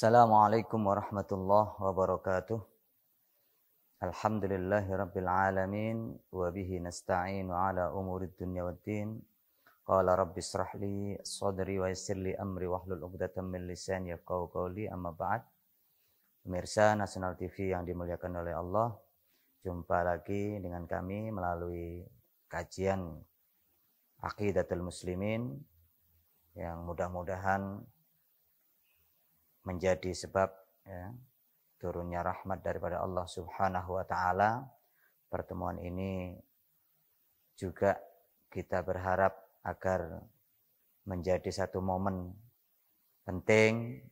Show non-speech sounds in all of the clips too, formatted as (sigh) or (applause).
Assalamualaikum warahmatullahi wabarakatuh. Alhamdulillahi rabbil alamin wa bihi nasta'inu ala umuri dunya din. Qala rabbi israh li sadri wa yassir amri wahlul uqdatan min ya yafqahu qawli amma ba'd. Pemirsa Nasional TV yang dimuliakan oleh Allah, jumpa lagi dengan kami melalui kajian Aqidatul Muslimin yang mudah-mudahan menjadi sebab ya, turunnya rahmat daripada Allah Subhanahu wa taala. Pertemuan ini juga kita berharap agar menjadi satu momen penting,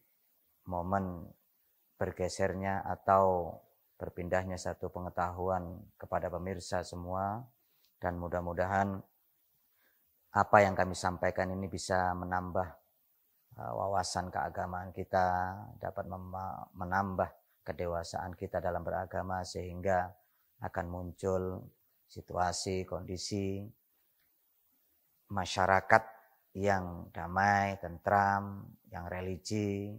momen bergesernya atau berpindahnya satu pengetahuan kepada pemirsa semua dan mudah-mudahan apa yang kami sampaikan ini bisa menambah Uh, wawasan keagamaan kita, dapat menambah kedewasaan kita dalam beragama sehingga akan muncul situasi, kondisi masyarakat yang damai, tentram, yang religi,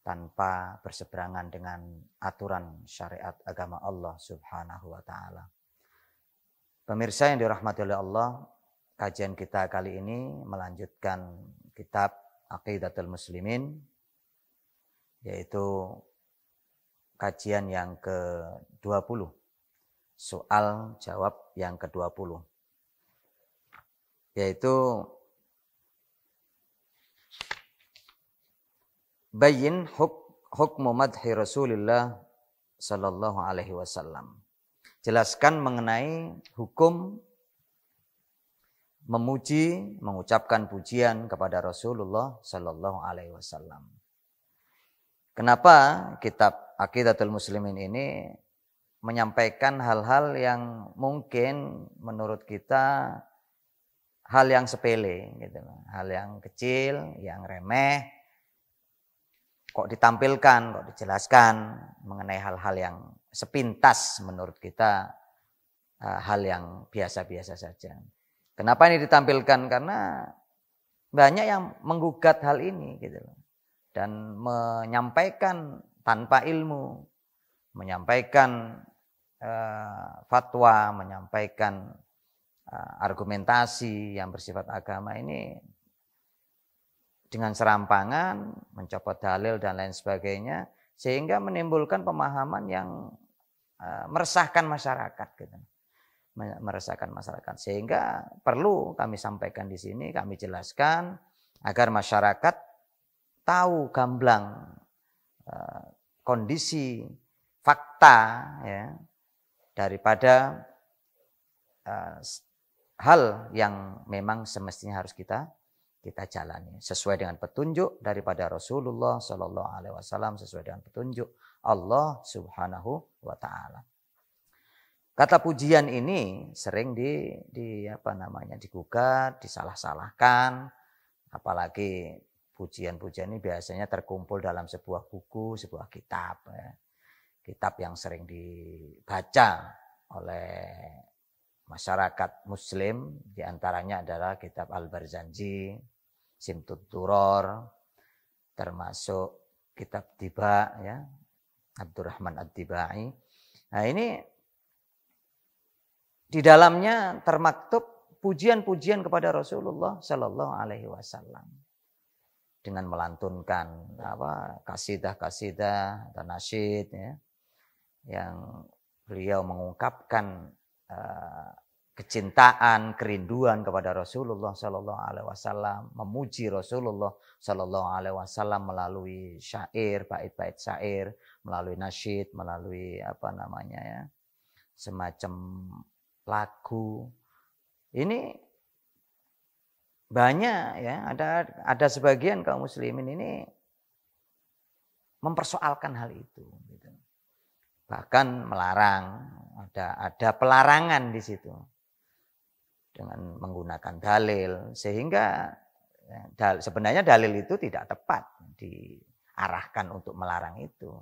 tanpa berseberangan dengan aturan syariat agama Allah Subhanahu wa taala. Pemirsa yang dirahmati oleh Allah, kajian kita kali ini melanjutkan kitab Aqidatul Muslimin yaitu kajian yang ke-20. Soal jawab yang ke-20. Yaitu bayin huk, hukmu madhi Rasulullah sallallahu alaihi wasallam. Jelaskan mengenai hukum memuji, mengucapkan pujian kepada Rasulullah Sallallahu Alaihi Wasallam. Kenapa kitab Akidatul Muslimin ini menyampaikan hal-hal yang mungkin menurut kita hal yang sepele gitu hal yang kecil, yang remeh kok ditampilkan, kok dijelaskan mengenai hal-hal yang sepintas menurut kita eh, hal yang biasa-biasa saja. Kenapa ini ditampilkan? Karena banyak yang menggugat hal ini gitu Dan menyampaikan tanpa ilmu, menyampaikan uh, fatwa, menyampaikan uh, argumentasi yang bersifat agama ini dengan serampangan, mencopot dalil dan lain sebagainya sehingga menimbulkan pemahaman yang uh, meresahkan masyarakat gitu meresahkan masyarakat. Sehingga perlu kami sampaikan di sini, kami jelaskan agar masyarakat tahu gamblang eh, kondisi fakta ya daripada eh, hal yang memang semestinya harus kita kita jalani sesuai dengan petunjuk daripada Rasulullah Shallallahu Alaihi Wasallam sesuai dengan petunjuk Allah Subhanahu Wa Taala. Kata pujian ini sering di, di apa namanya digugat, disalah-salahkan, apalagi pujian-pujian ini biasanya terkumpul dalam sebuah buku, sebuah kitab, ya. kitab yang sering dibaca oleh masyarakat Muslim, diantaranya adalah kitab Al-Barzanji, Simtud Turor, termasuk kitab Tiba, ya, Abdurrahman Ad-Tibai. Nah ini di dalamnya termaktub pujian-pujian kepada Rasulullah Shallallahu Alaihi Wasallam dengan melantunkan apa kasidah-kasidah dan nasyid ya, yang beliau mengungkapkan uh, kecintaan, kerinduan kepada Rasulullah Shallallahu Alaihi Wasallam, memuji Rasulullah Shallallahu Alaihi Wasallam melalui syair, bait-bait syair, melalui nasyid, melalui apa namanya ya, semacam lagu. Ini banyak ya, ada ada sebagian kaum muslimin ini mempersoalkan hal itu gitu. Bahkan melarang, ada ada pelarangan di situ. Dengan menggunakan dalil sehingga ya, dal, sebenarnya dalil itu tidak tepat diarahkan untuk melarang itu.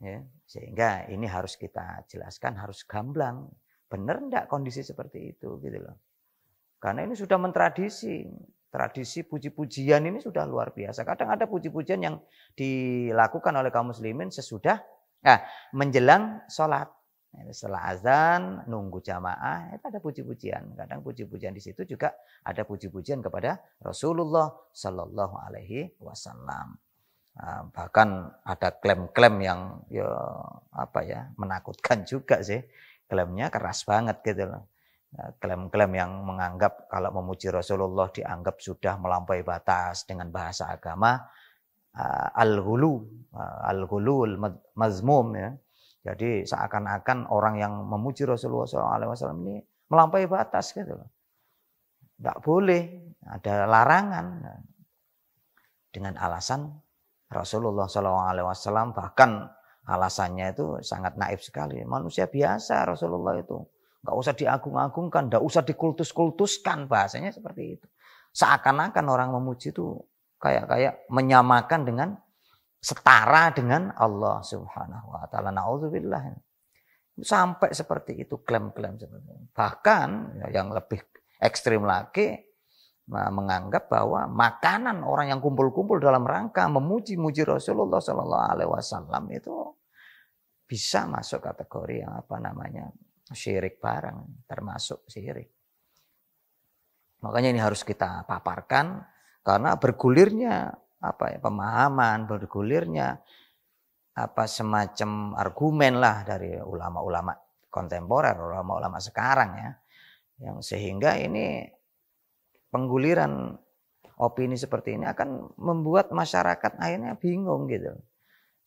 Ya, sehingga ini harus kita jelaskan, harus gamblang Benar enggak kondisi seperti itu gitu loh. Karena ini sudah mentradisi. Tradisi puji-pujian ini sudah luar biasa. Kadang ada puji-pujian yang dilakukan oleh kaum muslimin sesudah eh, menjelang sholat. Setelah azan, nunggu jamaah, itu ada puji-pujian. Kadang puji-pujian di situ juga ada puji-pujian kepada Rasulullah Shallallahu Alaihi Wasallam. Eh, bahkan ada klaim-klaim yang ya, apa ya menakutkan juga sih. Klaimnya keras banget gitu loh. Nah, klaim-klaim yang menganggap kalau memuji Rasulullah dianggap sudah melampaui batas dengan bahasa agama ah, al-hulu, al-hulu ah, mazmum ya. Jadi seakan-akan orang yang memuji Rasulullah SAW ini melampaui batas gitu loh. Tidak boleh, ada larangan. Dengan alasan Rasulullah SAW bahkan Alasannya itu sangat naif sekali. Manusia biasa Rasulullah itu. Gak usah diagung-agungkan, gak usah dikultus-kultuskan. Bahasanya seperti itu. Seakan-akan orang memuji itu kayak-kayak menyamakan dengan setara dengan Allah subhanahu wa ta'ala. Nauzubillah. Sampai seperti itu klaim-klaim seperti itu. Bahkan yang lebih ekstrim lagi menganggap bahwa makanan orang yang kumpul-kumpul dalam rangka memuji-muji Rasulullah Shallallahu Alaihi Wasallam itu bisa masuk kategori yang apa namanya syirik barang, termasuk syirik. Makanya ini harus kita paparkan karena bergulirnya apa ya pemahaman, bergulirnya apa semacam argumen lah dari ulama-ulama kontemporer, ulama-ulama sekarang ya. Yang sehingga ini pengguliran opini seperti ini akan membuat masyarakat akhirnya bingung gitu.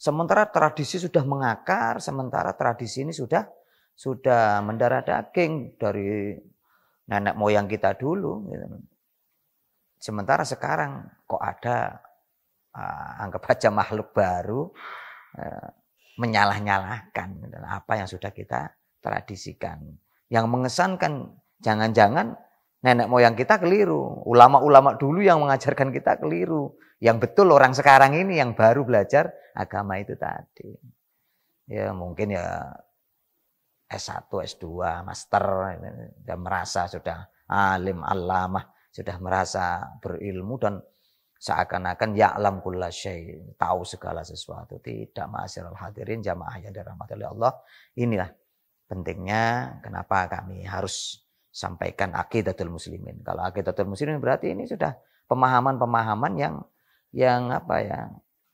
Sementara tradisi sudah mengakar, sementara tradisi ini sudah sudah mendarah daging dari nenek moyang kita dulu. Gitu. Sementara sekarang kok ada ah, anggap aja makhluk baru eh, menyalah-nyalahkan gitu. nah, apa yang sudah kita tradisikan. Yang mengesankan jangan-jangan nenek moyang kita keliru, ulama-ulama dulu yang mengajarkan kita keliru. Yang betul orang sekarang ini yang baru belajar agama itu tadi. Ya mungkin ya S1, S2, master, dan merasa sudah alim, alamah, sudah merasa berilmu dan seakan-akan ya alam kulla syai, tahu segala sesuatu. Tidak ma'asyiral hadirin jamaah yang dirahmati oleh Allah. Inilah pentingnya kenapa kami harus sampaikan akidatul muslimin. Kalau akidatul muslimin berarti ini sudah pemahaman-pemahaman yang yang apa ya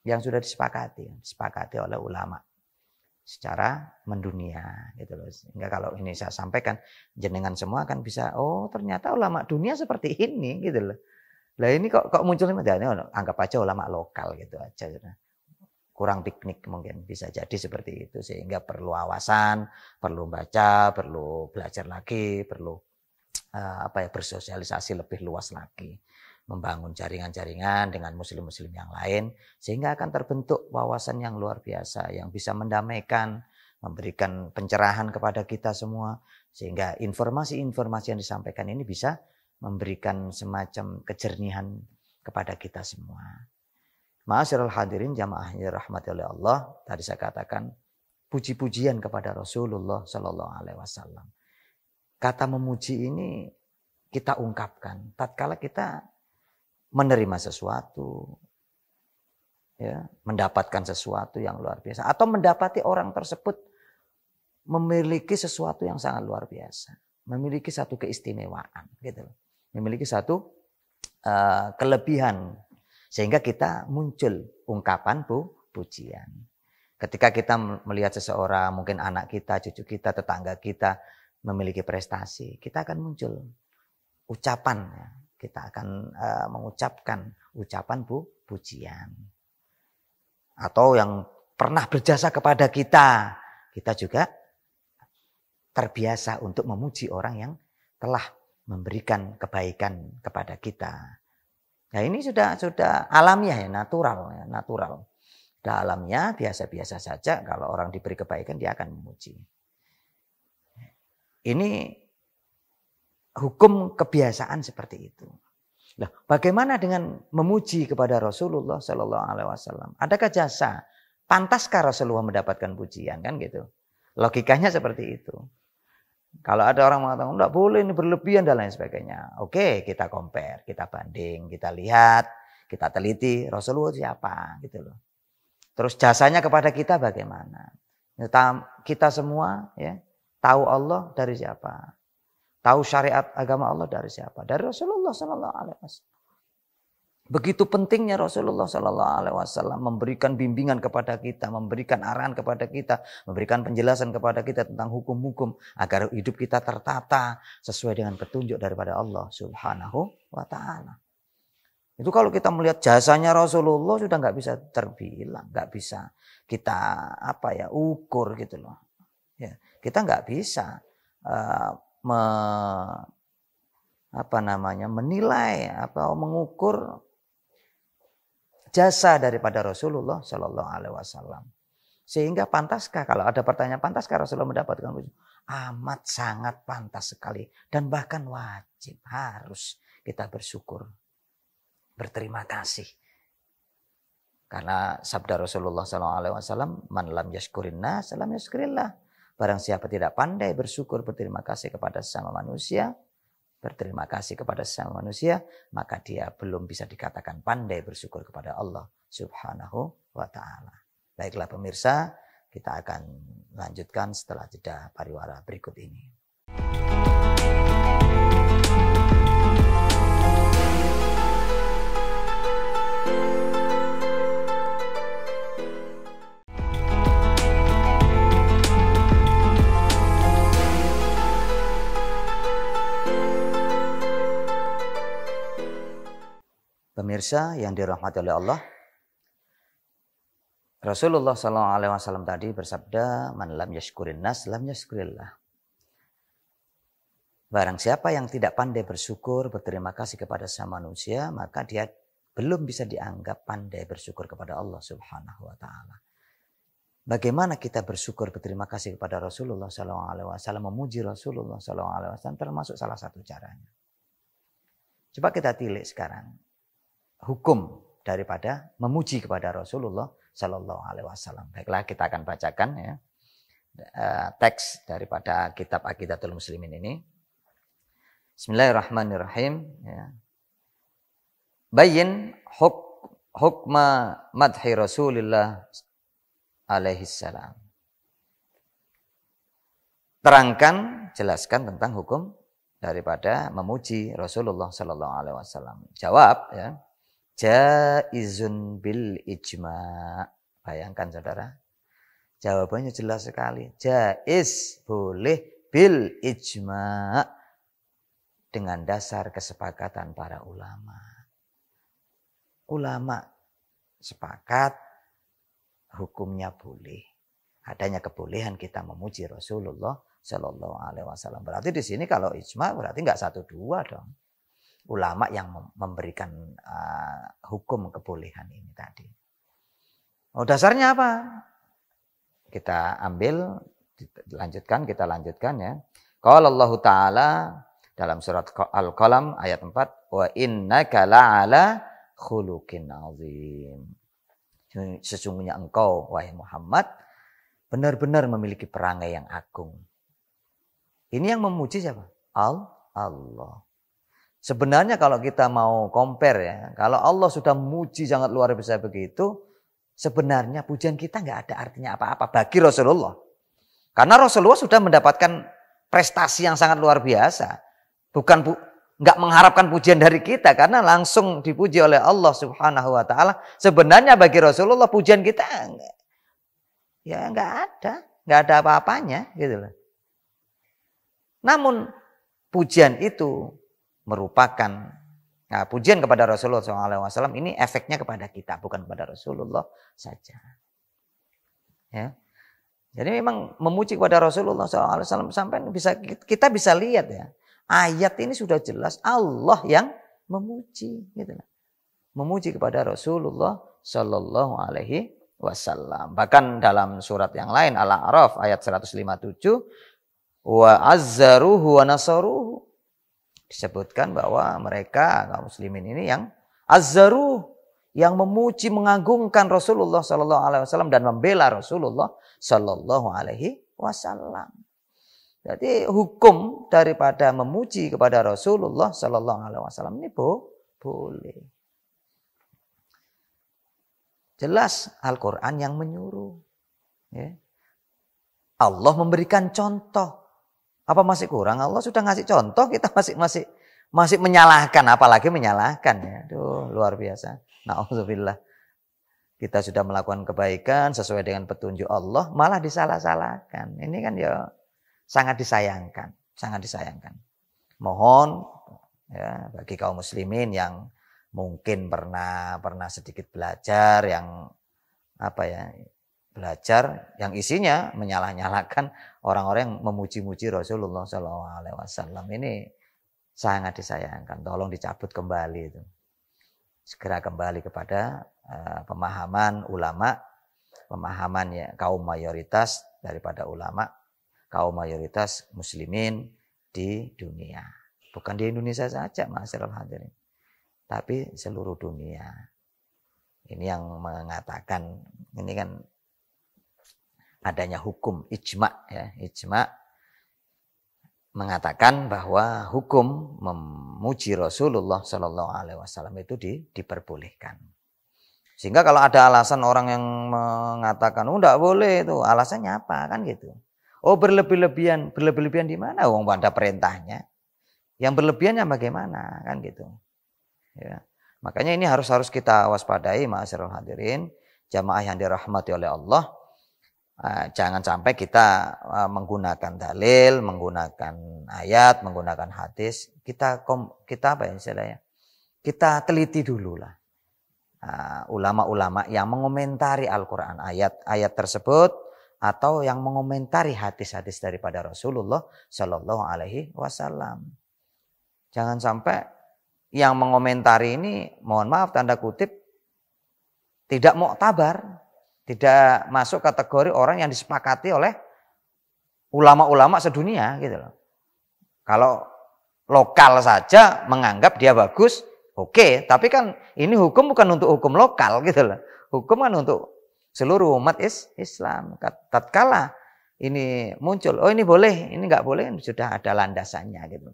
yang sudah disepakati disepakati oleh ulama secara mendunia gitu loh sehingga kalau ini saya sampaikan jenengan semua akan bisa oh ternyata ulama dunia seperti ini gitu loh lah ini kok kok muncul ini nah, anggap aja ulama lokal gitu aja kurang piknik mungkin bisa jadi seperti itu sehingga perlu awasan perlu baca perlu belajar lagi perlu eh, apa ya bersosialisasi lebih luas lagi membangun jaringan-jaringan dengan muslim-muslim yang lain sehingga akan terbentuk wawasan yang luar biasa yang bisa mendamaikan, memberikan pencerahan kepada kita semua sehingga informasi-informasi yang disampaikan ini bisa memberikan semacam kejernihan kepada kita semua. Ma'asyiral hadirin jamaah yang dirahmati oleh Allah, tadi saya katakan puji-pujian kepada Rasulullah Shallallahu alaihi wasallam. Kata memuji ini kita ungkapkan tatkala kita menerima sesuatu, ya, mendapatkan sesuatu yang luar biasa, atau mendapati orang tersebut memiliki sesuatu yang sangat luar biasa, memiliki satu keistimewaan, gitu, memiliki satu uh, kelebihan, sehingga kita muncul ungkapan bu, pujian. Ketika kita melihat seseorang, mungkin anak kita, cucu kita, tetangga kita memiliki prestasi, kita akan muncul ucapan ya kita akan uh, mengucapkan ucapan bu pujian atau yang pernah berjasa kepada kita kita juga terbiasa untuk memuji orang yang telah memberikan kebaikan kepada kita Nah ini sudah sudah alamiah ya, natural ya, natural. dalamnya biasa-biasa saja kalau orang diberi kebaikan dia akan memuji. Ini hukum kebiasaan seperti itu. Nah, bagaimana dengan memuji kepada Rasulullah Shallallahu Alaihi Wasallam? Adakah jasa? Pantaskah Rasulullah mendapatkan pujian kan gitu? Logikanya seperti itu. Kalau ada orang mengatakan tidak boleh ini berlebihan dan lain sebagainya, oke kita compare, kita banding, kita lihat, kita teliti Rasulullah siapa gitu loh. Terus jasanya kepada kita bagaimana? Kita semua ya tahu Allah dari siapa? Tahu syariat agama Allah dari siapa? Dari Rasulullah Sallallahu Alaihi Wasallam. Begitu pentingnya Rasulullah Sallallahu Alaihi Wasallam memberikan bimbingan kepada kita, memberikan arahan kepada kita, memberikan penjelasan kepada kita tentang hukum-hukum agar hidup kita tertata sesuai dengan petunjuk daripada Allah Subhanahu Wa Taala. Itu kalau kita melihat jasanya Rasulullah sudah nggak bisa terbilang, nggak bisa kita apa ya ukur gitu loh. Ya, kita nggak bisa uh, me, apa namanya menilai atau mengukur jasa daripada Rasulullah Shallallahu Alaihi Wasallam. Sehingga pantaskah kalau ada pertanyaan pantaskah Rasulullah mendapatkan ujung? Amat sangat pantas sekali dan bahkan wajib harus kita bersyukur, berterima kasih. Karena sabda Rasulullah SAW, "Man lam yaskurinna salam yaskurillah Barang siapa tidak pandai bersyukur berterima kasih kepada sesama manusia, berterima kasih kepada sesama manusia, maka dia belum bisa dikatakan pandai bersyukur kepada Allah Subhanahu wa taala. Baiklah pemirsa, kita akan lanjutkan setelah jeda pariwara berikut ini. Pemirsa yang dirahmati oleh Allah, Rasulullah SAW Alaihi Wasallam tadi bersabda, "Man lam yashkurin nas lam yashkurillah." Barang siapa yang tidak pandai bersyukur, berterima kasih kepada sama manusia, maka dia belum bisa dianggap pandai bersyukur kepada Allah Subhanahu wa taala. Bagaimana kita bersyukur berterima kasih kepada Rasulullah SAW, alaihi wasallam, memuji Rasulullah SAW alaihi wasallam termasuk salah satu caranya. Coba kita tilik sekarang hukum daripada memuji kepada Rasulullah Shallallahu Alaihi Wasallam. Baiklah kita akan bacakan ya eh, teks daripada kitab Aqidatul Muslimin ini. Bismillahirrahmanirrahim. Ya. Bayin huk, hukma madhi Rasulillah alaihi salam. Terangkan, jelaskan tentang hukum daripada memuji Rasulullah shallallahu Alaihi Wasallam. Jawab, ya. Jaizun bil ijma. Bayangkan saudara. Jawabannya jelas sekali. Jaiz boleh bil ijma. Dengan dasar kesepakatan para ulama. Ulama sepakat hukumnya boleh. Adanya kebolehan kita memuji Rasulullah Shallallahu Alaihi Wasallam. Berarti di sini kalau ijma berarti nggak satu dua dong ulama yang memberikan uh, hukum kebolehan ini tadi. Oh, dasarnya apa? Kita ambil, lanjutkan, kita lanjutkan ya. Kalau Allah Ta'ala dalam surat Al-Qalam ayat 4, wa innaka la'ala khuluqin azim. Sesungguhnya engkau, wahai Muhammad, benar-benar memiliki perangai yang agung. Ini yang memuji siapa? Al Allah. Sebenarnya kalau kita mau compare ya, kalau Allah sudah muji sangat luar biasa begitu, sebenarnya pujian kita nggak ada artinya apa-apa bagi Rasulullah. Karena Rasulullah sudah mendapatkan prestasi yang sangat luar biasa. Bukan bu, nggak mengharapkan pujian dari kita karena langsung dipuji oleh Allah Subhanahu wa taala. Sebenarnya bagi Rasulullah pujian kita ya nggak ada, nggak ada apa-apanya gitu loh. Namun pujian itu merupakan nah, pujian kepada Rasulullah SAW ini efeknya kepada kita bukan kepada Rasulullah saja. Ya. Jadi memang memuji kepada Rasulullah SAW sampai bisa kita bisa lihat ya ayat ini sudah jelas Allah yang memuji, gitu memuji kepada Rasulullah Shallallahu Alaihi Wasallam. Bahkan dalam surat yang lain Al-A'raf ayat 157 wa azzaruhu wa nasaruhu disebutkan bahwa mereka kaum muslimin ini yang azzaru yang memuji mengagungkan Rasulullah Shallallahu Alaihi Wasallam dan membela Rasulullah Shallallahu Alaihi Wasallam. Jadi hukum daripada memuji kepada Rasulullah Shallallahu Alaihi Wasallam ini bo boleh. Jelas Al-Quran yang menyuruh. Ya. Allah memberikan contoh apa masih kurang? Allah sudah ngasih contoh, kita masih masih masih menyalahkan, apalagi menyalahkan ya. Aduh, luar biasa. Nauzubillah. Kita sudah melakukan kebaikan sesuai dengan petunjuk Allah, malah disalah-salahkan. Ini kan ya sangat disayangkan, sangat disayangkan. Mohon ya, bagi kaum muslimin yang mungkin pernah pernah sedikit belajar yang apa ya belajar yang isinya menyalah-nyalakan orang-orang yang memuji-muji Rasulullah Shallallahu Alaihi Wasallam ini sangat disayangkan. Tolong dicabut kembali itu, segera kembali kepada uh, pemahaman ulama, pemahaman ya, kaum mayoritas daripada ulama, kaum mayoritas muslimin di dunia, bukan di Indonesia saja, mas Hadirin, tapi seluruh dunia. Ini yang mengatakan ini kan adanya hukum ijma ya ijma mengatakan bahwa hukum memuji Rasulullah Shallallahu Alaihi Wasallam itu di, diperbolehkan. Sehingga kalau ada alasan orang yang mengatakan, oh boleh itu, alasannya apa kan gitu. Oh berlebih-lebihan, berlebih-lebihan di mana? Wong oh, pada perintahnya. Yang berlebihannya bagaimana kan gitu. Ya. Makanya ini harus harus kita waspadai maasirul hadirin, jamaah yang dirahmati oleh Allah Ah, jangan sampai kita ah, menggunakan dalil, menggunakan ayat, menggunakan hadis, kita kita apa ya istilahnya? Kita teliti dulu lah. Ah, ulama-ulama yang mengomentari Al-Qur'an ayat-ayat tersebut atau yang mengomentari hadis-hadis daripada Rasulullah Shallallahu alaihi wasallam. Jangan sampai yang mengomentari ini mohon maaf tanda kutip tidak mau tabar tidak masuk kategori orang yang disepakati oleh ulama-ulama sedunia gitu loh. Kalau lokal saja menganggap dia bagus, oke, okay. tapi kan ini hukum bukan untuk hukum lokal gitu loh. Hukum kan untuk seluruh umat is Islam. Tatkala ini muncul, oh ini boleh, ini nggak boleh, sudah ada landasannya gitu.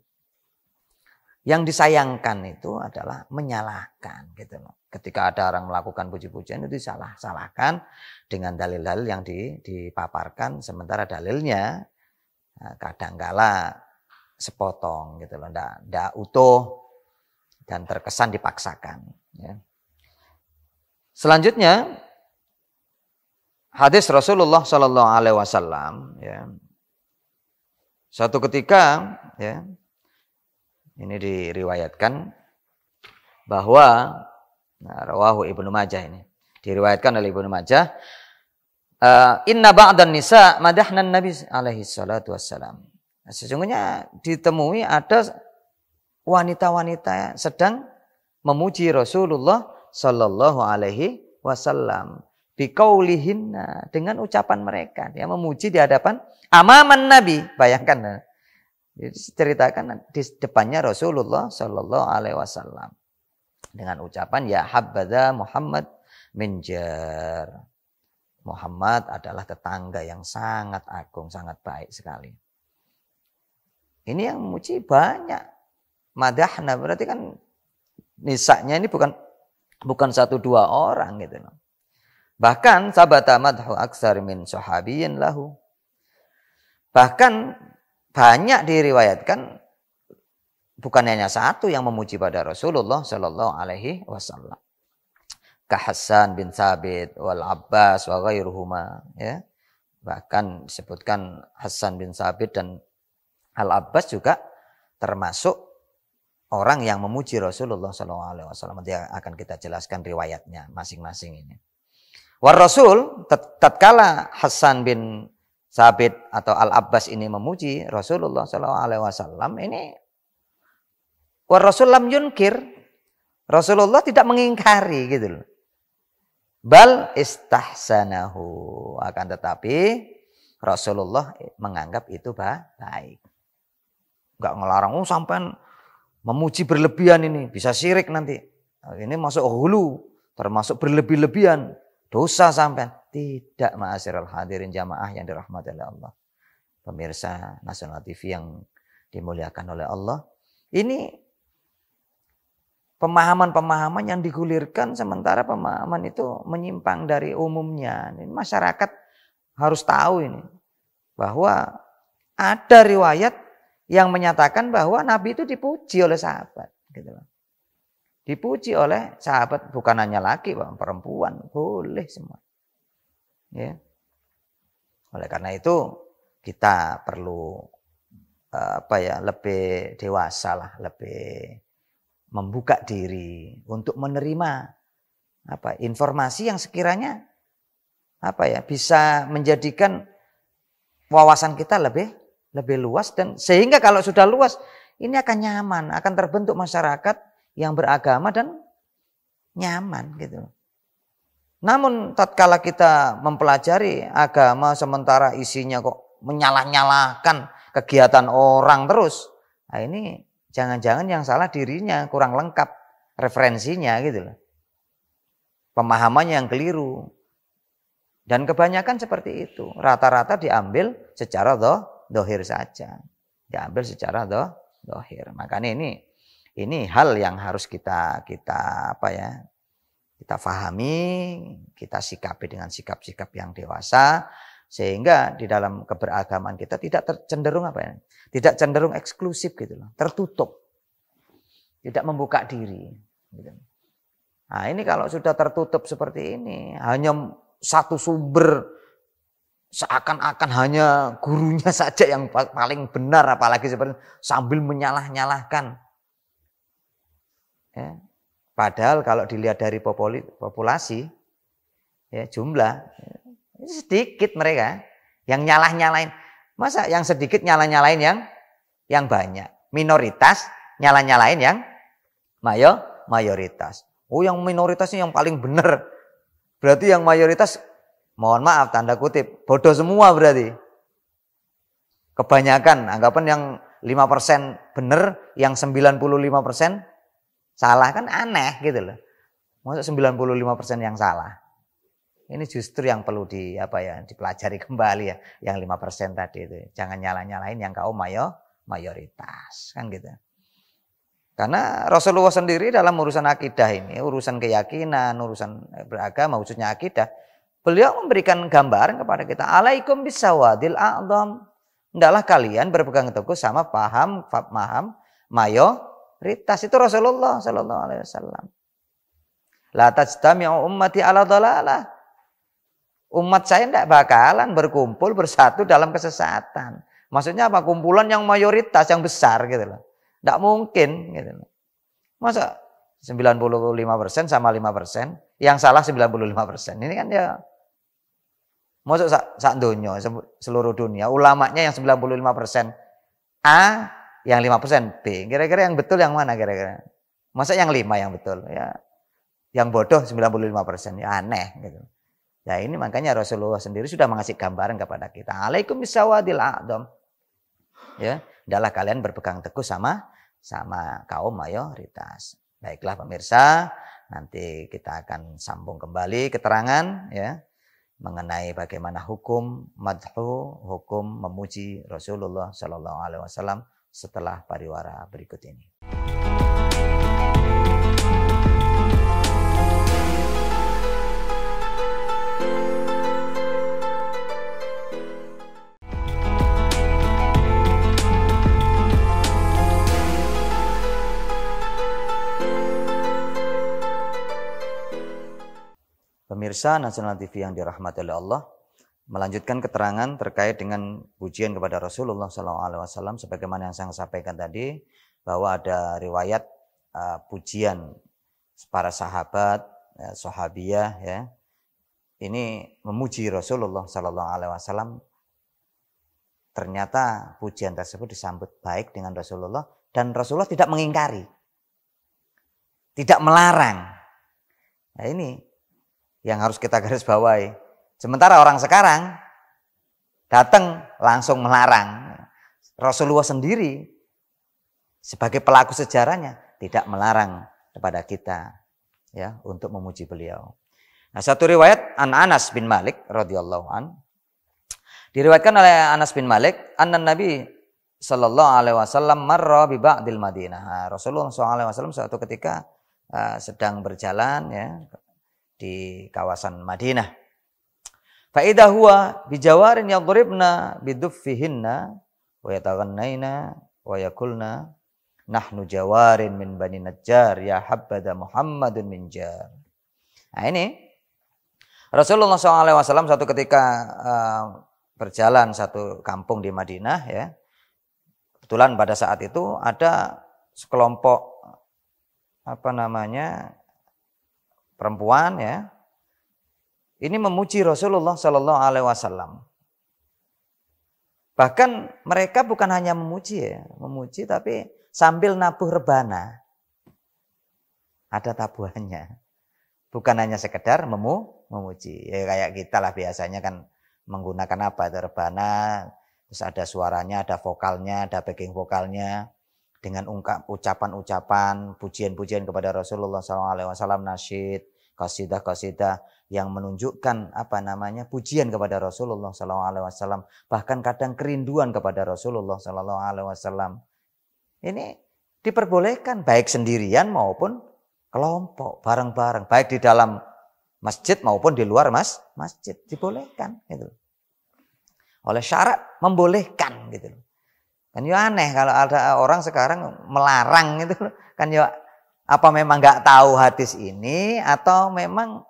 Yang disayangkan itu adalah menyalahkan gitu loh. Ketika ada orang melakukan puji-pujian itu salah salahkan dengan dalil-dalil yang dipaparkan sementara dalilnya eh, kadangkala sepotong gitu loh, ndak, ndak utuh dan terkesan dipaksakan. Ya. Selanjutnya hadis Rasulullah Shallallahu Alaihi Wasallam. Ya. Suatu ketika, ya, ini diriwayatkan bahwa Nah, rawahu Ibnu Majah ini. Diriwayatkan oleh Ibnu Majah. Uh, inna ba'dan nisa madahnan Nabi alaihi salatu wassalam. Nah, sesungguhnya ditemui ada wanita-wanita yang sedang memuji Rasulullah sallallahu alaihi wasallam biqaulihinna dengan ucapan mereka dia memuji di hadapan amaman Nabi bayangkan ceritakan di depannya Rasulullah sallallahu alaihi wasallam dengan ucapan ya habbadza Muhammad minjar. Muhammad adalah tetangga yang sangat agung, sangat baik sekali. Ini yang memuji banyak. Madahna berarti kan nisaknya ini bukan bukan satu dua orang gitu loh. Bahkan sabata madhu aksar min sahabiyin lahu. Bahkan banyak diriwayatkan bukan hanya satu yang memuji pada Rasulullah Shallallahu Alaihi Wasallam. Khasan bin Sabit wal Abbas wa ya. Bahkan disebutkan Hasan bin Sabit dan Al Abbas juga termasuk orang yang memuji Rasulullah Shallallahu Alaihi Wasallam. Nanti akan kita jelaskan riwayatnya masing-masing ini. War Rasul tatkala Hasan bin Sabit atau Al Abbas ini memuji Rasulullah Shallallahu Alaihi Wasallam ini Wa Rasul lam yunkir. Rasulullah tidak mengingkari gitu loh. Bal istahsanahu. Akan tetapi Rasulullah menganggap itu baik. Enggak ngelarang, oh sampai memuji berlebihan ini, bisa syirik nanti. Nah, ini masuk hulu, termasuk berlebih-lebihan, dosa sampai. Tidak ma'asyiral hadirin jamaah yang dirahmati oleh Allah. Pemirsa Nasional TV yang dimuliakan oleh Allah. Ini pemahaman-pemahaman yang digulirkan sementara pemahaman itu menyimpang dari umumnya. masyarakat harus tahu ini bahwa ada riwayat yang menyatakan bahwa Nabi itu dipuji oleh sahabat, gitu Dipuji oleh sahabat bukan hanya laki, perempuan boleh semua. Ya. Oleh karena itu kita perlu eh, apa ya lebih dewasa lah, lebih membuka diri untuk menerima apa informasi yang sekiranya apa ya bisa menjadikan wawasan kita lebih lebih luas dan sehingga kalau sudah luas ini akan nyaman, akan terbentuk masyarakat yang beragama dan nyaman gitu. Namun tatkala kita mempelajari agama sementara isinya kok menyalah-nyalahkan kegiatan orang terus, nah ini Jangan-jangan yang salah dirinya, kurang lengkap referensinya gitu loh. Pemahamannya yang keliru. Dan kebanyakan seperti itu. Rata-rata diambil secara doh, dohir saja. Diambil secara doh, dohir. Makanya ini ini hal yang harus kita kita apa ya kita fahami, kita sikapi dengan sikap-sikap yang dewasa sehingga di dalam keberagaman kita tidak cenderung apa ya tidak cenderung eksklusif gitu loh, tertutup. Tidak membuka diri. Gitu. Nah ini kalau sudah tertutup seperti ini, hanya satu sumber seakan-akan hanya gurunya (laughs) saja yang paling benar apalagi seperti sambil menyalah-nyalahkan ya. padahal kalau dilihat dari populi, populasi ya jumlah ya, sedikit mereka yang nyalah-nyalain Masa yang sedikit nyala-nyalain yang yang banyak. Minoritas nyala-nyalain yang mayo mayoritas. Oh, yang minoritasnya yang paling benar. Berarti yang mayoritas mohon maaf tanda kutip bodoh semua berarti. Kebanyakan anggapan yang 5% benar, yang 95% salah kan aneh gitu loh. Masa 95% yang salah? Ini justru yang perlu di apa ya dipelajari kembali ya yang lima persen tadi itu. Jangan nyala-nyalain yang kaum mayo, mayoritas kan gitu. Karena Rasulullah sendiri dalam urusan akidah ini, urusan keyakinan, urusan beragama, khususnya akidah, beliau memberikan gambaran kepada kita, alaikum bisawadil a'dham. Ndalah kalian berpegang teguh sama paham, mayo, ritas. itu Rasulullah sallallahu alaihi wasallam. La tajtami'u ummati ala Allah Umat saya tidak bakalan berkumpul bersatu dalam kesesatan. Maksudnya apa? Kumpulan yang mayoritas, yang besar gitu loh. Tidak mungkin gitu loh. Masa 95% persen sama 5%, persen? yang salah 95%. persen. Ini kan ya Masuk saat dunia, seluruh dunia. Ulamanya yang 95% persen A, yang 5% persen B. Kira-kira yang betul yang mana kira-kira? Masa yang 5 yang betul? Ya. Yang bodoh 95% persen. ya aneh gitu. loh. Ya ini makanya Rasulullah sendiri sudah mengasih gambaran kepada kita. Alaikum bisawadil a'dom. Ya, adalah kalian berpegang teguh sama sama kaum mayoritas. Baiklah pemirsa, nanti kita akan sambung kembali keterangan ya mengenai bagaimana hukum madhu, hukum memuji Rasulullah Shallallahu Alaihi Wasallam setelah pariwara berikut ini. Pemirsa Nasional TV yang dirahmati oleh Allah, melanjutkan keterangan terkait dengan pujian kepada Rasulullah SAW, sebagaimana yang saya sampaikan tadi, bahwa ada riwayat uh, pujian para sahabat, ya, sahabiah, ya, ini memuji Rasulullah Sallallahu Alaihi Wasallam. Ternyata pujian tersebut disambut baik dengan Rasulullah dan Rasulullah tidak mengingkari, tidak melarang. Nah ini yang harus kita garis bawahi. Sementara orang sekarang datang langsung melarang. Rasulullah sendiri sebagai pelaku sejarahnya tidak melarang kepada kita ya untuk memuji beliau. Nah, satu riwayat An Anas bin Malik radhiyallahu an diriwayatkan oleh Anas bin Malik anna Nabi sallallahu alaihi wasallam marra bi ba'dil Madinah. Rasulullah sallallahu alaihi wasallam suatu ketika uh, sedang berjalan ya di kawasan Madinah. Faidah huwa bijawarin yadribna bidufihinna wa yataghannaina wa yakulna nahnu jawarin min bani najjar ya habbada Muhammadun min jar. Nah ini Rasulullah SAW satu ketika uh, berjalan satu kampung di Madinah ya. Kebetulan pada saat itu ada sekelompok apa namanya perempuan ya. Ini memuji Rasulullah Shallallahu Alaihi Wasallam. Bahkan mereka bukan hanya memuji ya, memuji tapi sambil nabuh rebana. Ada tabuhannya. Bukan hanya sekedar memu memuji. Ya kayak kita lah biasanya kan menggunakan apa? Itu rebana, terus ada suaranya, ada vokalnya, ada backing vokalnya dengan ungkap ucapan-ucapan pujian-pujian kepada Rasulullah SAW, nasyid, kasidah-kasidah yang menunjukkan apa namanya pujian kepada Rasulullah saw Alaihi Wasallam bahkan kadang kerinduan kepada Rasulullah saw Alaihi Wasallam ini diperbolehkan baik sendirian maupun kelompok bareng-bareng baik di dalam masjid maupun di luar mas masjid dibolehkan gitu oleh syarat membolehkan gitu kan ya aneh kalau ada orang sekarang melarang gitu kan ya apa memang nggak tahu hadis ini atau memang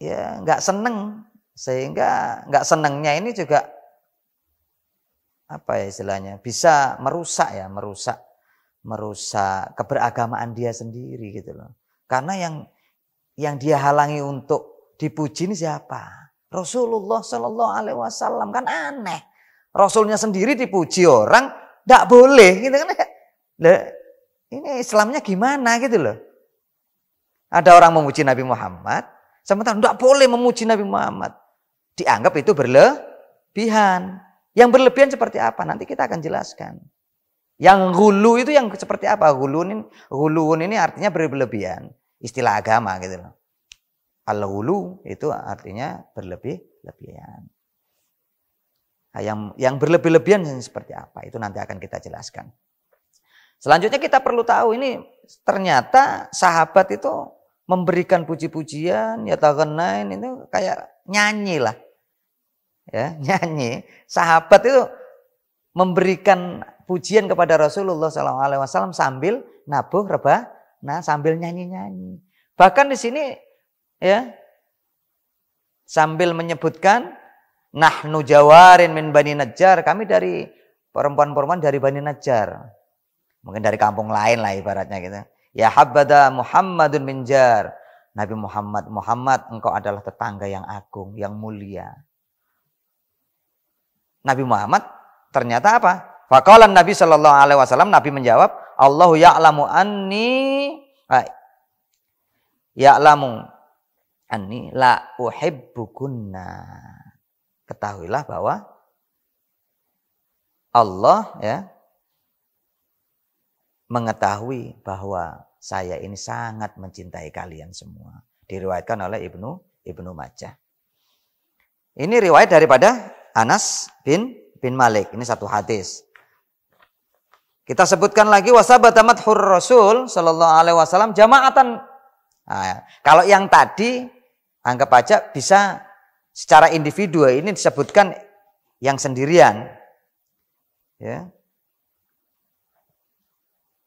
ya nggak seneng sehingga nggak senengnya ini juga apa ya istilahnya bisa merusak ya merusak merusak keberagamaan dia sendiri gitu loh karena yang yang dia halangi untuk dipuji ini siapa Rasulullah Shallallahu Alaihi Wasallam kan aneh Rasulnya sendiri dipuji orang tidak boleh gitu kan ini Islamnya gimana gitu loh. Ada orang memuji Nabi Muhammad, sementara tidak boleh memuji Nabi Muhammad. Dianggap itu berlebihan. Yang berlebihan seperti apa? Nanti kita akan jelaskan. Yang hulu itu yang seperti apa? Hulun ini, hulun ini artinya berlebihan. Istilah agama gitu loh. al hulu itu artinya berlebih-lebihan. Nah, yang yang berlebih-lebihan seperti apa? Itu nanti akan kita jelaskan. Selanjutnya kita perlu tahu ini ternyata sahabat itu memberikan puji-pujian, ya lain itu kayak nyanyi lah. Ya, (laughs) nyanyi. Sahabat itu memberikan pujian kepada Rasulullah SAW sambil nabuh rebah, nah sambil nyanyi-nyanyi. Bahkan di sini ya sambil menyebutkan nahnu jawarin min bani najjar, kami dari perempuan-perempuan dari bani najjar. Mungkin dari kampung lain lah ibaratnya gitu. Ya habbada Muhammadun minjar. Nabi Muhammad, Muhammad engkau adalah tetangga yang agung, yang mulia. Nabi Muhammad ternyata apa? Fakalan Nabi Shallallahu Alaihi Wasallam Nabi menjawab, Allahu ya'lamu anni ya'lamu anni la uhibbukunna. Ketahuilah bahwa Allah ya mengetahui bahwa saya ini sangat mencintai kalian semua. Diriwayatkan oleh Ibnu Ibnu Majah. Ini riwayat daripada Anas bin bin Malik. Ini satu hadis. Kita sebutkan lagi wasabatamat hur Rasul sallallahu alaihi wasallam jamaatan. Nah, ya. kalau yang tadi anggap aja bisa secara individu ini disebutkan yang sendirian. Ya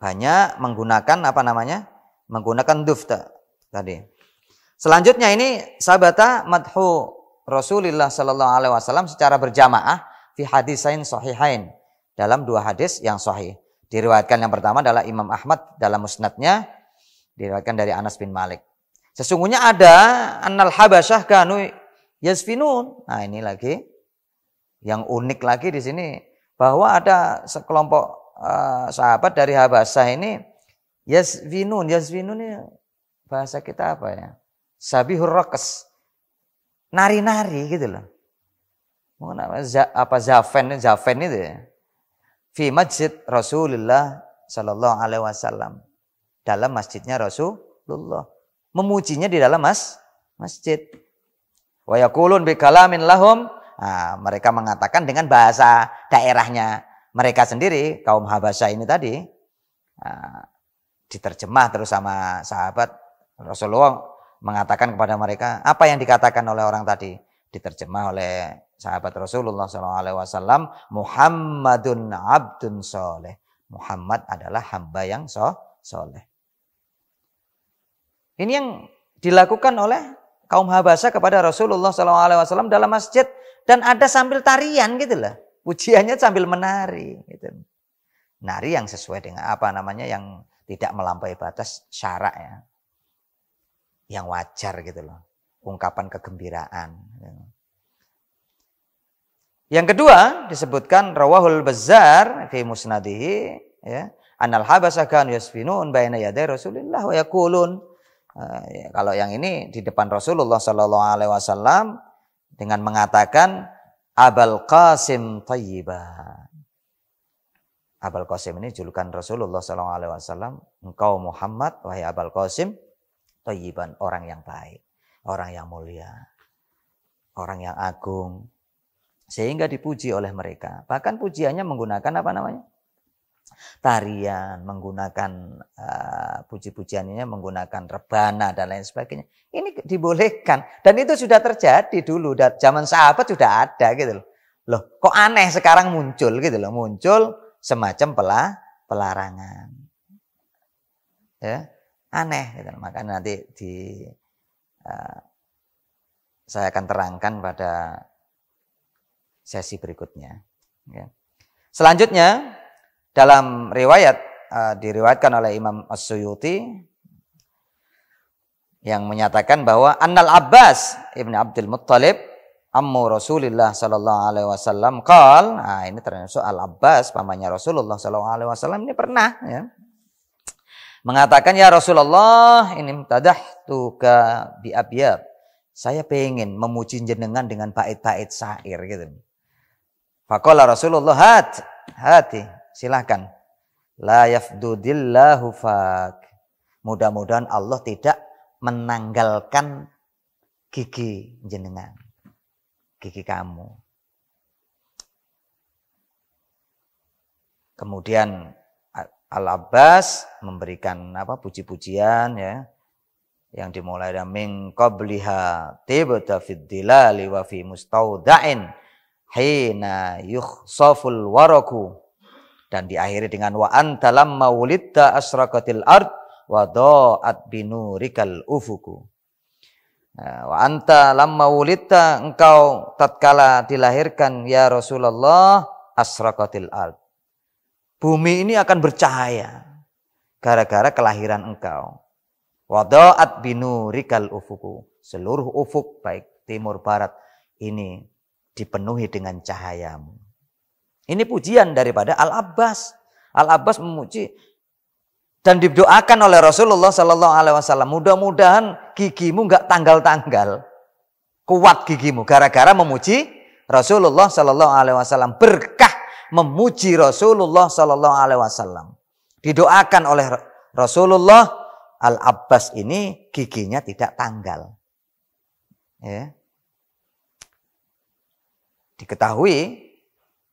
banyak menggunakan apa namanya? menggunakan dufta tadi. Selanjutnya ini sabata madhu Rasulullah sallallahu alaihi wasallam secara berjamaah fi hadisain sahihain dalam dua hadis yang sahih. Diriwayatkan yang pertama adalah Imam Ahmad dalam musnadnya diriwayatkan dari Anas bin Malik. Sesungguhnya ada annal habasyah kanu yasfinun. Nah, ini lagi yang unik lagi di sini bahwa ada sekelompok uh, sahabat dari Habasah ini Yasvinun, Yasvinun ini bahasa kita apa ya? Sabihur rakes. Nari-nari gitu loh. nama apa, apa Zafen, Zafen itu ya. Fi masjid Rasulullah Sallallahu Alaihi Wasallam. Dalam masjidnya Rasulullah. Memujinya di dalam mas, masjid. Wa yakulun bi kalamin lahum. Nah, mereka mengatakan dengan bahasa daerahnya mereka sendiri kaum Habasya ini tadi ah, diterjemah terus sama sahabat Rasulullah mengatakan kepada mereka apa yang dikatakan oleh orang tadi diterjemah oleh sahabat Rasulullah SAW Muhammadun abdun soleh Muhammad adalah hamba yang so, soleh ini yang dilakukan oleh kaum Habasa kepada Rasulullah SAW dalam masjid dan ada sambil tarian gitu loh pujiannya sambil menari gitu. Nari yang sesuai dengan apa namanya yang tidak melampaui batas syarak ya. Yang wajar gitu loh. Ungkapan kegembiraan. Gitu. Yang kedua disebutkan rawahul bazar fi musnadihi ya. Anal Habasakan kan yasfinun baina yaday Rasulillah wa Yakulun. Eh, ya, kalau yang ini di depan Rasulullah sallallahu alaihi wasallam dengan mengatakan Abul Qasim Tayyiban. Abul Qasim ini julukan Rasulullah Sallallahu Alaihi Wasallam. Engkau Muhammad, wahai Abul Qasim, Tayyiban orang yang baik, orang yang mulia, orang yang agung, sehingga dipuji oleh mereka. Bahkan pujiannya menggunakan apa namanya? tarian, menggunakan uh, eh, puji-pujiannya, menggunakan rebana dan lain sebagainya. Ini dibolehkan dan itu sudah terjadi dulu zaman sahabat sudah ada gitu loh. Loh, kok aneh sekarang muncul gitu loh, muncul semacam pelah pelarangan. Ya, aneh gitu. Loh. Makanya nanti di uh, saya akan terangkan pada sesi berikutnya. Ya. Selanjutnya dalam riwayat uh, diriwayatkan oleh Imam As-Suyuti yang menyatakan bahwa Annal Abbas Ibnu Abdul Muttalib ammu Rasulullah sallallahu alaihi wasallam qal nah ini ternyata Al Abbas pamannya Rasulullah sallallahu alaihi wasallam ini pernah ya mengatakan ya Rasulullah ini ka bi abyad saya pengen memuji jenengan dengan bait-bait syair gitu. Fakola Rasulullah hat hati silahkan. La yafdudillahu fak. Mudah-mudahan Allah tidak menanggalkan gigi jenengan. Gigi kamu. Kemudian Al-Abbas memberikan apa puji-pujian ya yang dimulai dari min qabliha tibta fid dilali wa fi mustaudain hina yukhsaful waraku dan diakhiri dengan wa antalam maulidta asraqatil ard wa binu binurikal ufuku. Nah, wa anta lamma wulidta engkau tatkala dilahirkan ya Rasulullah asraqatil ard. Bumi ini akan bercahaya gara-gara kelahiran engkau. wa binu binurikal ufuku. Seluruh ufuk baik timur barat ini dipenuhi dengan cahayamu. Ini pujian daripada Al-Abbas. Al-Abbas memuji dan didoakan oleh Rasulullah Sallallahu Alaihi Wasallam. Mudah-mudahan gigimu nggak tanggal-tanggal, kuat gigimu gara-gara memuji Rasulullah Sallallahu Alaihi Wasallam. Berkah memuji Rasulullah Sallallahu Alaihi Wasallam. Didoakan oleh Rasulullah Al Abbas ini giginya tidak tanggal. Ya. Diketahui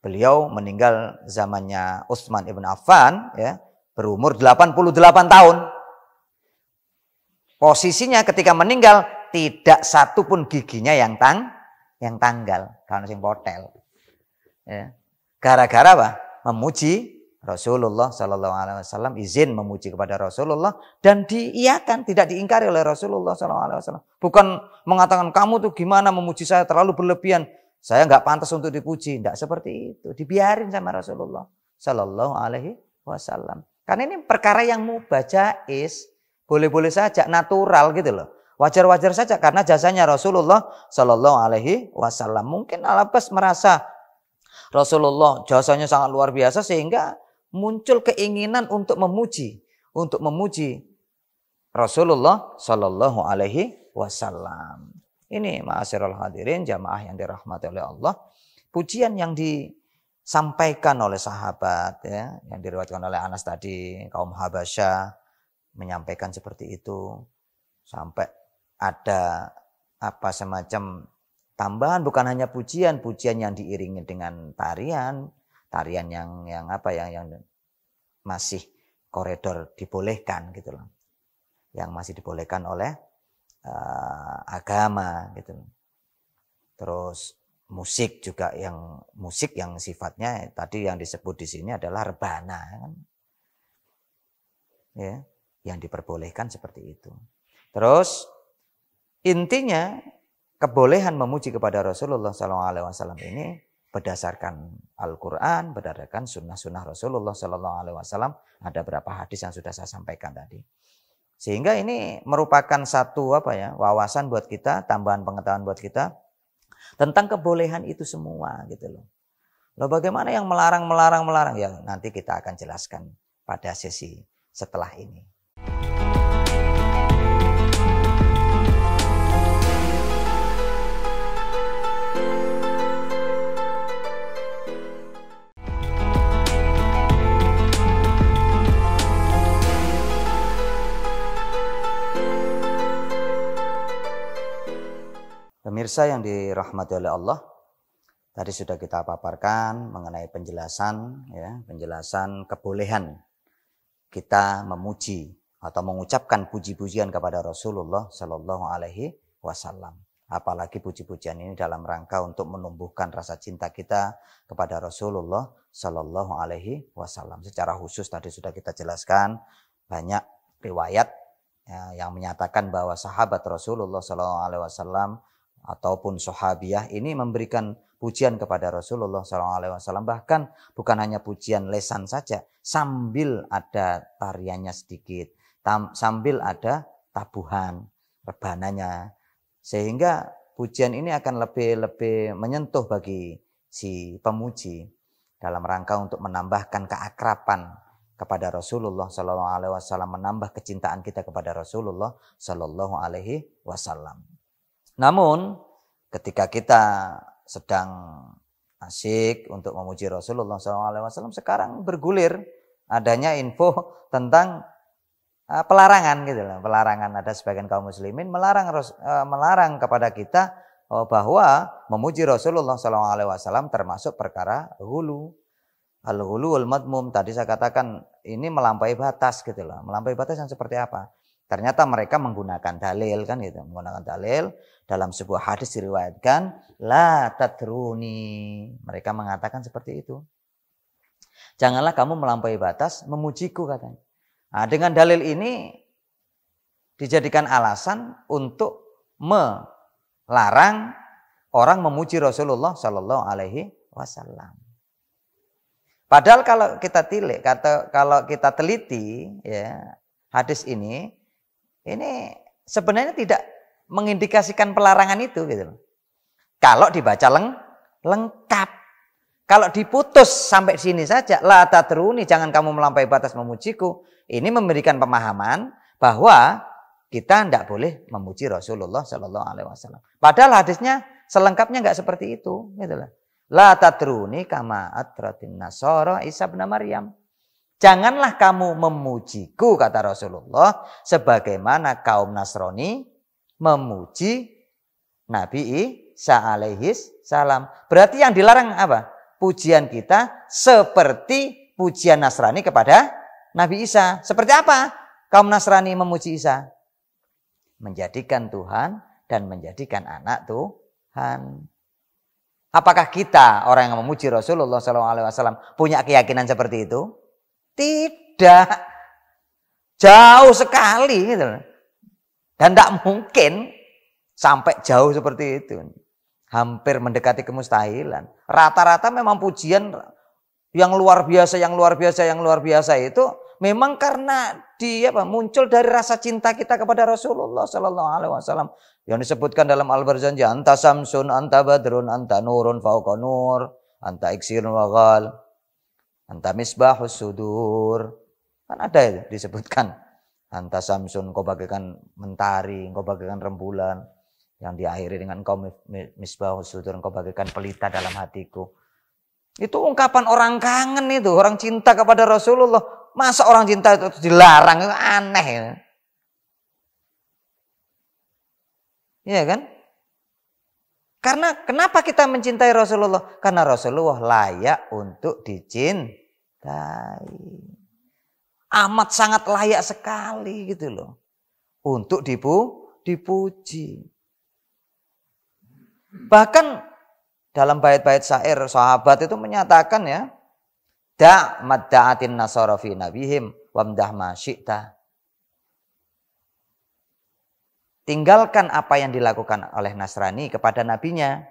Beliau meninggal zamannya Utsman ibn Affan ya, berumur 88 tahun. Posisinya ketika meninggal tidak satu pun giginya yang tang yang tanggal, karena sing potel. Ya. Gara-gara apa? Memuji Rasulullah Shallallahu Alaihi Wasallam izin memuji kepada Rasulullah dan diiakan tidak diingkari oleh Rasulullah Shallallahu Alaihi Wasallam bukan mengatakan kamu tuh gimana memuji saya terlalu berlebihan saya nggak pantas untuk dipuji. Nggak seperti itu. Dibiarin sama Rasulullah Shallallahu Alaihi Wasallam. Karena ini perkara yang mubah jais, boleh-boleh saja, natural gitu loh. Wajar-wajar saja karena jasanya Rasulullah Shallallahu Alaihi Wasallam. Mungkin al merasa Rasulullah jasanya sangat luar biasa sehingga muncul keinginan untuk memuji, untuk memuji Rasulullah Shallallahu Alaihi Wasallam. Ini ma'asirul hadirin jamaah yang dirahmati oleh Allah. Pujian yang disampaikan oleh sahabat ya, yang diriwayatkan oleh Anas tadi, kaum Habasya menyampaikan seperti itu sampai ada apa semacam tambahan bukan hanya pujian, pujian yang diiringi dengan tarian, tarian yang yang apa yang yang masih koridor dibolehkan gitu loh. Yang masih dibolehkan oleh uh, agama gitu. Terus musik juga yang musik yang sifatnya tadi yang disebut di sini adalah rebana kan? ya yang diperbolehkan seperti itu terus intinya kebolehan memuji kepada Rasulullah SAW ini berdasarkan Al-Quran, berdasarkan sunnah-sunnah Rasulullah SAW ada berapa hadis yang sudah saya sampaikan tadi. Sehingga ini merupakan satu apa ya, wawasan buat kita, tambahan pengetahuan buat kita tentang kebolehan itu semua gitu loh. Loh bagaimana yang melarang, melarang, melarang? Ya nanti kita akan jelaskan pada sesi setelah ini. Pemirsa yang dirahmati oleh Allah, tadi sudah kita paparkan mengenai penjelasan ya, penjelasan kebolehan kita memuji atau mengucapkan puji-pujian kepada Rasulullah Shallallahu alaihi wasallam. Apalagi puji-pujian ini dalam rangka untuk menumbuhkan rasa cinta kita kepada Rasulullah Shallallahu alaihi wasallam. Secara khusus tadi sudah kita jelaskan banyak riwayat ya, yang menyatakan bahwa sahabat Rasulullah Shallallahu alaihi wasallam ataupun sahabiah ini memberikan pujian kepada Rasulullah SAW. Bahkan bukan hanya pujian lesan saja, sambil ada tariannya sedikit, tam, sambil ada tabuhan, rebananya. Sehingga pujian ini akan lebih-lebih menyentuh bagi si pemuji dalam rangka untuk menambahkan keakrapan kepada Rasulullah saw menambah kecintaan kita kepada Rasulullah saw namun ketika kita sedang asyik untuk memuji Rasulullah SAW sekarang bergulir adanya info (laughs) tentang e, pelarangan gitu loh pelarangan ada sebagian kaum muslimin melarang e, melarang kepada kita e, bahwa memuji Rasulullah SAW termasuk perkara hulu al hulu al madmum tadi saya katakan ini melampaui batas gitu loh melampaui batas yang seperti apa Ternyata mereka menggunakan dalil kan gitu, menggunakan dalil dalam sebuah hadis diriwayatkan la tadruni. Mereka mengatakan seperti itu. Janganlah kamu melampaui batas memujiku katanya. Nah, dengan dalil ini dijadikan alasan untuk melarang orang memuji Rasulullah Shallallahu Alaihi Wasallam. Padahal kalau kita tilik, kata kalau kita teliti ya hadis ini ini sebenarnya tidak mengindikasikan pelarangan itu gitu. Kalau dibaca leng, lengkap. Kalau diputus sampai sini saja, la tatruni jangan kamu melampaui batas memujiku. Ini memberikan pemahaman bahwa kita tidak boleh memuji Rasulullah Shallallahu Alaihi Wasallam. Padahal hadisnya selengkapnya nggak seperti itu, gitu lah. La tatruni kama atratin nasoro Isa bin Maryam. Janganlah kamu memujiku, kata Rasulullah, sebagaimana kaum Nasrani memuji Nabi Isa alaihis salam. Berarti yang dilarang apa? Pujian kita seperti pujian Nasrani kepada Nabi Isa. Seperti apa kaum Nasrani memuji Isa? Menjadikan Tuhan dan menjadikan anak Tuhan. Apakah kita orang yang memuji Rasulullah SAW punya keyakinan seperti itu? Tidak. Jauh sekali gitu Dan tidak mungkin sampai jauh seperti itu. Hampir mendekati kemustahilan. Rata-rata memang pujian yang luar biasa, yang luar biasa, yang luar biasa itu memang karena dia apa, muncul dari rasa cinta kita kepada Rasulullah Sallallahu Alaihi Wasallam yang disebutkan dalam Al Barzanji ya anta samsun anta badrun anta nurun fauqa nur anta iksirun wagal Anta misbahus sudur. Kan ada ya disebutkan. Anta samsun kau bagaikan mentari, kau bagaikan rembulan. Yang diakhiri dengan kau misbahus sudur, kau bagaikan pelita dalam hatiku. Itu ungkapan orang kangen itu, orang cinta kepada Rasulullah. Masa orang cinta itu dilarang, itu aneh. Iya kan? Karena kenapa kita mencintai Rasulullah? Karena Rasulullah layak untuk dicintai. Amat sangat layak sekali gitu loh. Untuk dipu, dipuji. Bahkan dalam bait-bait syair sahabat itu menyatakan ya, Da'mad da'atin nasara fi nabihim wamdah ma syi'ta Tinggalkan apa yang dilakukan oleh Nasrani kepada nabinya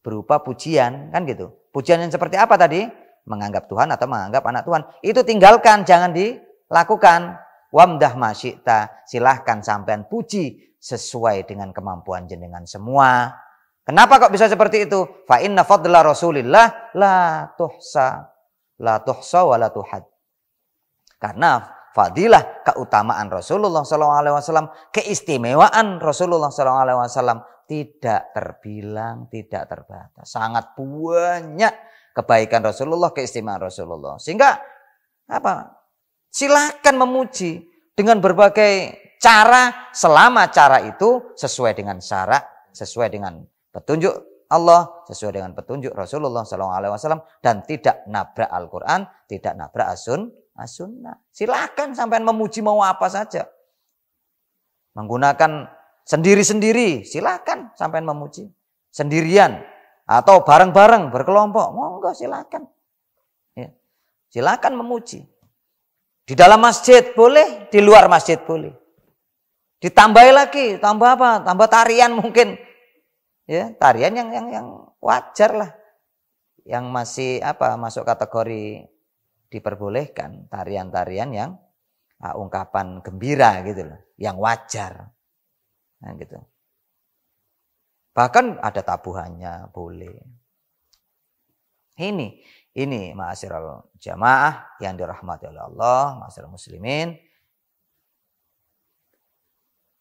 berupa pujian, kan gitu. Pujian yang seperti apa tadi? Menganggap Tuhan atau menganggap anak Tuhan. Itu tinggalkan, jangan dilakukan. Wamdah masyita silahkan sampean puji sesuai dengan kemampuan jenengan semua. Kenapa kok bisa seperti itu? Fa inna fadla rasulillah la tuhsa. La tuhsa wa la tuhad. Karena fadilah keutamaan Rasulullah SAW, keistimewaan Rasulullah SAW tidak terbilang, tidak terbatas. Sangat banyak kebaikan Rasulullah, keistimewaan Rasulullah. Sehingga apa? Silakan memuji dengan berbagai cara selama cara itu sesuai dengan syarak, sesuai dengan petunjuk Allah sesuai dengan petunjuk Rasulullah SAW dan tidak nabrak Al-Quran, tidak nabrak Asun, as Silakan sampai memuji mau apa saja. Menggunakan sendiri-sendiri, silakan sampai memuji. Sendirian atau bareng-bareng berkelompok, monggo silakan. Ya. Silakan memuji. Di dalam masjid boleh, di luar masjid boleh. Ditambah lagi, tambah apa? Tambah tarian mungkin. Ya, tarian yang yang yang wajar lah. Yang masih apa masuk kategori diperbolehkan tarian-tarian yang uh, ungkapan gembira gitu loh, yang wajar. Nah, gitu. Bahkan ada tabuhannya boleh. Ini ini maasirul jamaah yang dirahmati oleh Allah, maasirul muslimin.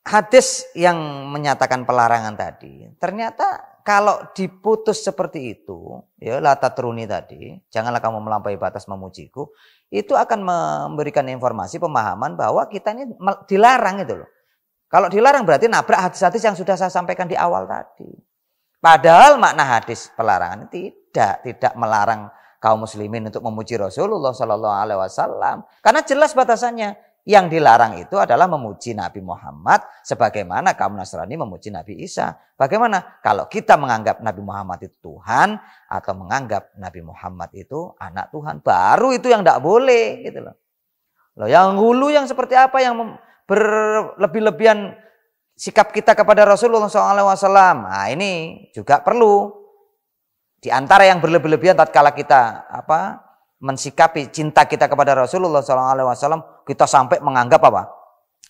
Hadis yang menyatakan pelarangan tadi ternyata kalau diputus seperti itu, ya lata teruni tadi, janganlah kamu melampaui batas memujiku, itu akan memberikan informasi pemahaman bahwa kita ini dilarang itu loh. Kalau dilarang berarti nabrak hadis-hadis yang sudah saya sampaikan di awal tadi. Padahal makna hadis pelarangan tidak, tidak melarang kaum muslimin untuk memuji Rasulullah Shallallahu Alaihi Wasallam. Karena jelas batasannya. Yang dilarang itu adalah memuji Nabi Muhammad sebagaimana kaum Nasrani memuji Nabi Isa. Bagaimana kalau kita menganggap Nabi Muhammad itu Tuhan atau menganggap Nabi Muhammad itu anak Tuhan, baru itu yang tidak boleh gitu loh. Loh, yang hulu yang seperti apa yang berlebih-lebihan sikap kita kepada Rasulullah SAW. Nah, ini juga perlu di antara yang berlebih-lebihan tatkala kita apa mensikapi cinta kita kepada Rasulullah SAW, kita sampai menganggap apa?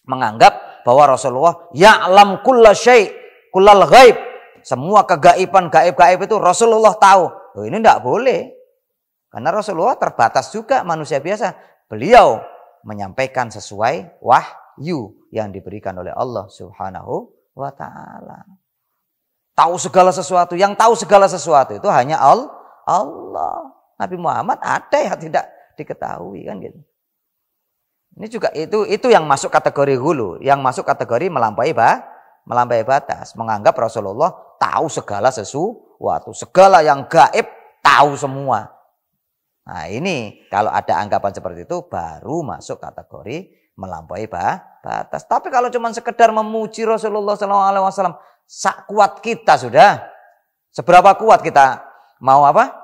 Menganggap bahwa Rasulullah ya'lam kulla syai' kullal ghaib. Semua kegaiban gaib-gaib itu Rasulullah tahu. Oh, ini tidak boleh. Karena Rasulullah terbatas juga manusia biasa. Beliau menyampaikan sesuai wahyu yang diberikan oleh Allah Subhanahu wa taala. Tahu segala sesuatu, yang tahu segala sesuatu itu hanya Allah. Nabi Muhammad ada yang tidak diketahui kan gitu. Ini juga itu itu yang masuk kategori hulu, yang masuk kategori melampaui bah, melampaui batas, menganggap Rasulullah tahu segala sesuatu, segala yang gaib tahu semua. Nah, ini kalau ada anggapan seperti itu baru masuk kategori melampaui bah, batas. Tapi kalau cuma sekedar memuji Rasulullah SAW, sak kuat kita sudah. Seberapa kuat kita mau apa?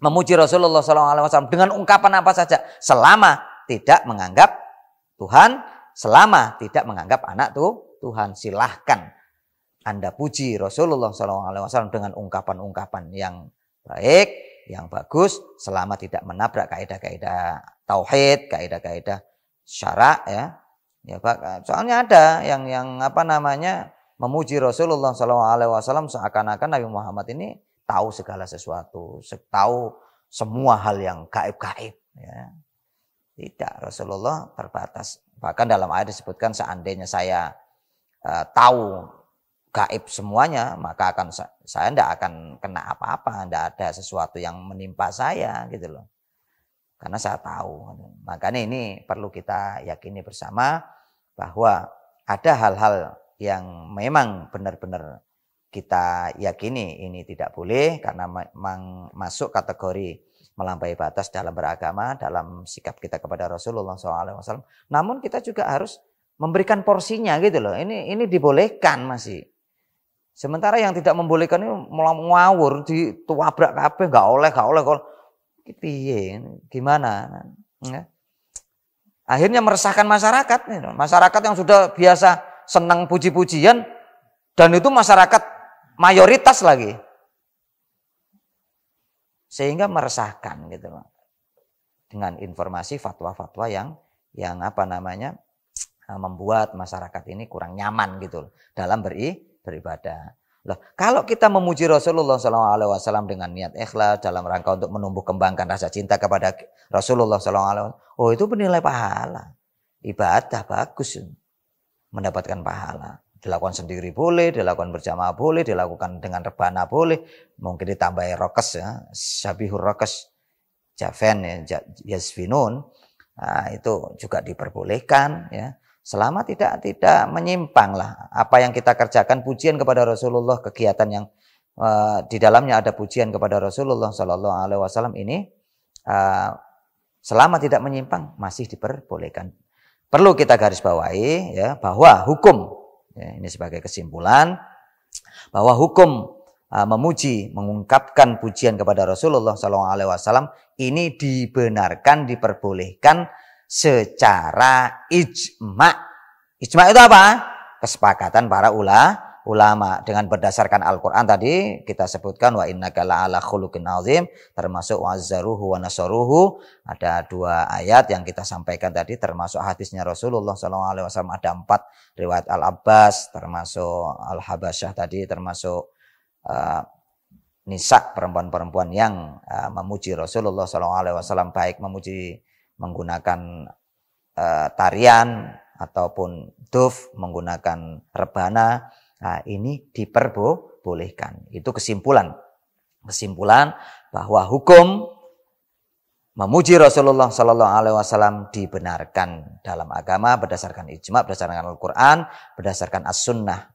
memuji Rasulullah SAW dengan ungkapan apa saja selama tidak menganggap Tuhan selama tidak menganggap anak tuh Tuhan silahkan anda puji Rasulullah SAW dengan ungkapan-ungkapan yang baik, yang bagus, selama tidak menabrak kaidah-kaidah tauhid, kaidah-kaidah syarak ya. Ya Pak, soalnya ada yang yang apa namanya memuji Rasulullah SAW seakan-akan Nabi Muhammad ini tahu segala sesuatu, tahu semua hal yang gaib-gaib. Ya. Tidak, Rasulullah terbatas. Bahkan dalam ayat disebutkan seandainya saya e, tahu gaib semuanya, maka akan saya tidak akan kena apa-apa, tidak ada sesuatu yang menimpa saya gitu loh. Karena saya tahu. Makanya ini perlu kita yakini bersama bahwa ada hal-hal yang memang benar-benar kita yakini ini tidak boleh karena memang masuk kategori melampaui batas dalam beragama, dalam sikap kita kepada Rasulullah SAW. Namun kita juga harus memberikan porsinya gitu loh. Ini ini dibolehkan masih. Sementara yang tidak membolehkan ini ngawur, dituabrak apa nggak oleh, nggak oleh, kalau piye, gimana? Akhirnya meresahkan masyarakat. Gitu. Masyarakat yang sudah biasa senang puji-pujian dan itu masyarakat mayoritas lagi. Sehingga meresahkan gitu loh. Dengan informasi fatwa-fatwa yang yang apa namanya eh, membuat masyarakat ini kurang nyaman gitu loh dalam beri beribadah. Loh, kalau kita memuji Rasulullah SAW dengan niat ikhlas dalam rangka untuk menumbuh kembangkan rasa cinta kepada Rasulullah SAW, oh itu penilai pahala, ibadah bagus, mendapatkan pahala dilakukan sendiri boleh, dilakukan berjamaah boleh, dilakukan dengan rebana boleh, mungkin ditambahi rokes ya, sabihur rokes, javen ya, yasvinun, nah, itu juga diperbolehkan ya, selama tidak tidak menyimpang lah apa yang kita kerjakan pujian kepada Rasulullah kegiatan yang uh, di dalamnya ada pujian kepada Rasulullah Shallallahu Alaihi Wasallam ini uh, selama tidak menyimpang masih diperbolehkan perlu kita garis bawahi ya bahwa hukum Ya, ini sebagai kesimpulan bahwa hukum uh, memuji, mengungkapkan pujian kepada Rasulullah SAW ini dibenarkan, diperbolehkan secara ijma. Ijma itu apa? Kesepakatan para ulama ulama dengan berdasarkan Al-Qur'an tadi kita sebutkan wa innaka la'ala khuluqin azim termasuk wazzaruhu wa nasaruhu ada dua ayat yang kita sampaikan tadi termasuk hadisnya Rasulullah SAW alaihi wasallam ada empat riwayat Al-Abbas termasuk Al-Habasyah tadi termasuk uh, nisak perempuan-perempuan yang uh, memuji Rasulullah SAW alaihi wasallam baik memuji menggunakan uh, tarian ataupun duf menggunakan rebana Nah, ini diperbolehkan. Itu kesimpulan. Kesimpulan bahwa hukum memuji Rasulullah Shallallahu Alaihi Wasallam dibenarkan dalam agama berdasarkan ijma, berdasarkan Al-Quran, berdasarkan as-sunnah,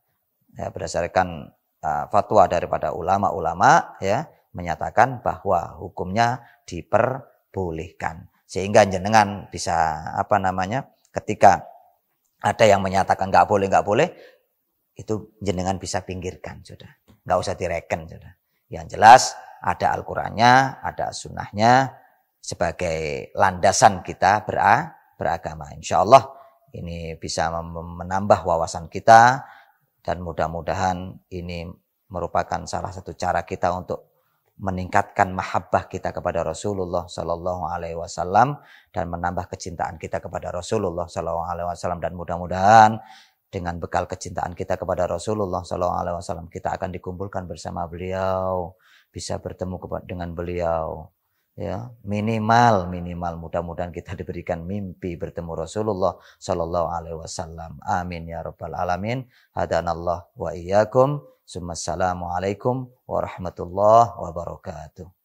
ya, berdasarkan uh, fatwa daripada ulama-ulama, ya menyatakan bahwa hukumnya diperbolehkan sehingga jenengan bisa apa namanya ketika ada yang menyatakan nggak boleh nggak boleh itu jenengan bisa pinggirkan sudah. Nggak usah direken sudah. Yang jelas ada Al-Qur'annya, ada sunnahnya sebagai landasan kita bera beragama. Insya Allah ini bisa menambah wawasan kita dan mudah-mudahan ini merupakan salah satu cara kita untuk meningkatkan mahabbah kita kepada Rasulullah Shallallahu Alaihi Wasallam dan menambah kecintaan kita kepada Rasulullah Shallallahu Alaihi Wasallam dan mudah-mudahan dengan bekal kecintaan kita kepada Rasulullah SAW kita akan dikumpulkan bersama beliau bisa bertemu dengan beliau ya minimal minimal mudah-mudahan kita diberikan mimpi bertemu Rasulullah Sallallahu Alaihi Wasallam amin ya rabbal alamin hadanallah wa iyyakum Assalamualaikum warahmatullahi wabarakatuh